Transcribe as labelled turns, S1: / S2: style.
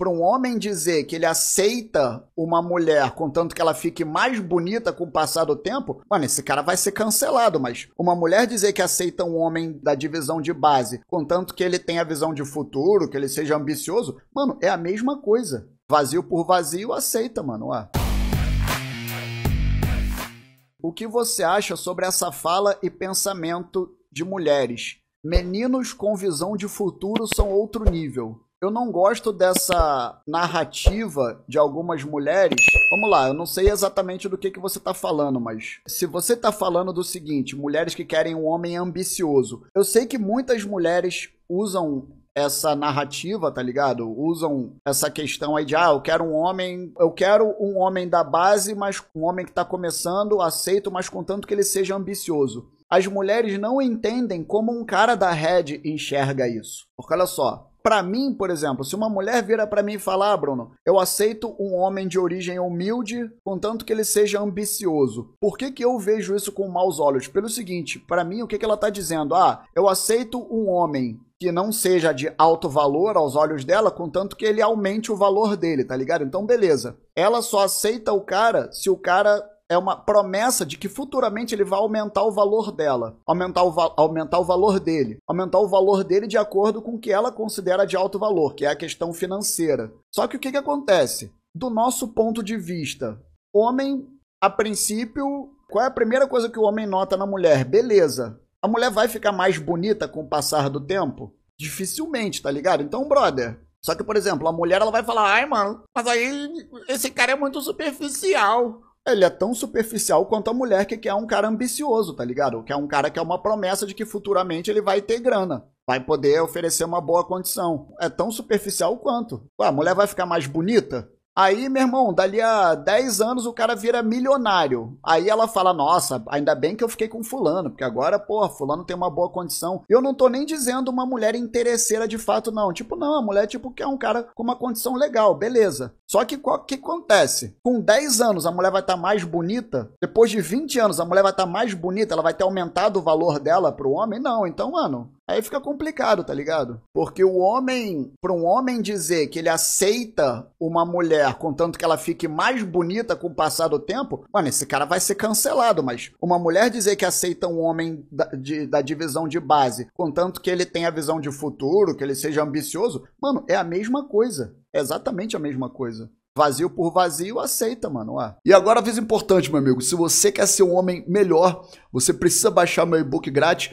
S1: para um homem dizer que ele aceita uma mulher, contanto que ela fique mais bonita com o passar do tempo, mano, esse cara vai ser cancelado. Mas uma mulher dizer que aceita um homem da divisão de base, contanto que ele tenha visão de futuro, que ele seja ambicioso, mano, é a mesma coisa. Vazio por vazio, aceita, mano. Ué. O que você acha sobre essa fala e pensamento de mulheres? Meninos com visão de futuro são outro nível. Eu não gosto dessa narrativa de algumas mulheres. Vamos lá, eu não sei exatamente do que, que você está falando, mas se você está falando do seguinte, mulheres que querem um homem ambicioso, eu sei que muitas mulheres usam essa narrativa, tá ligado? Usam essa questão aí de ah, eu quero um homem, eu quero um homem da base, mas um homem que tá começando, aceito, mas contanto que ele seja ambicioso. As mulheres não entendem como um cara da Red enxerga isso. Porque olha só, para mim, por exemplo, se uma mulher vira para mim e falar, ah, Bruno, eu aceito um homem de origem humilde, contanto que ele seja ambicioso. Por que, que eu vejo isso com maus olhos? Pelo seguinte, para mim, o que, que ela tá dizendo? Ah, eu aceito um homem que não seja de alto valor aos olhos dela, contanto que ele aumente o valor dele, tá ligado? Então, beleza. Ela só aceita o cara se o cara é uma promessa de que futuramente ele vai aumentar o valor dela, aumentar o, va aumentar o valor dele, aumentar o valor dele de acordo com o que ela considera de alto valor, que é a questão financeira. Só que o que, que acontece? Do nosso ponto de vista, homem, a princípio, qual é a primeira coisa que o homem nota na mulher? Beleza. A mulher vai ficar mais bonita com o passar do tempo? Dificilmente, tá ligado? Então, brother, só que, por exemplo, a mulher ela vai falar, ai, mano, mas aí esse cara é muito superficial ele é tão superficial quanto a mulher que quer um cara ambicioso, tá ligado? Que é um cara que é uma promessa de que futuramente ele vai ter grana. Vai poder oferecer uma boa condição. É tão superficial quanto. Ué, a mulher vai ficar mais bonita? Aí, meu irmão, dali a 10 anos o cara vira milionário. Aí ela fala: Nossa, ainda bem que eu fiquei com Fulano, porque agora, pô, Fulano tem uma boa condição. Eu não tô nem dizendo uma mulher interesseira de fato, não. Tipo, não, a mulher, tipo, quer é um cara com uma condição legal, beleza. Só que o que acontece? Com 10 anos a mulher vai estar tá mais bonita, depois de 20 anos a mulher vai estar tá mais bonita, ela vai ter aumentado o valor dela pro homem? Não, então, mano, Aí fica complicado, tá ligado? Porque o homem, para um homem dizer que ele aceita uma mulher contanto que ela fique mais bonita com o passar do tempo, mano, esse cara vai ser cancelado. Mas uma mulher dizer que aceita um homem da, de, da divisão de base, contanto que ele tenha visão de futuro, que ele seja ambicioso, mano, é a mesma coisa. É exatamente a mesma coisa. Vazio por vazio, aceita, mano. E agora, aviso importante, meu amigo: se você quer ser um homem melhor, você precisa baixar meu e-book grátis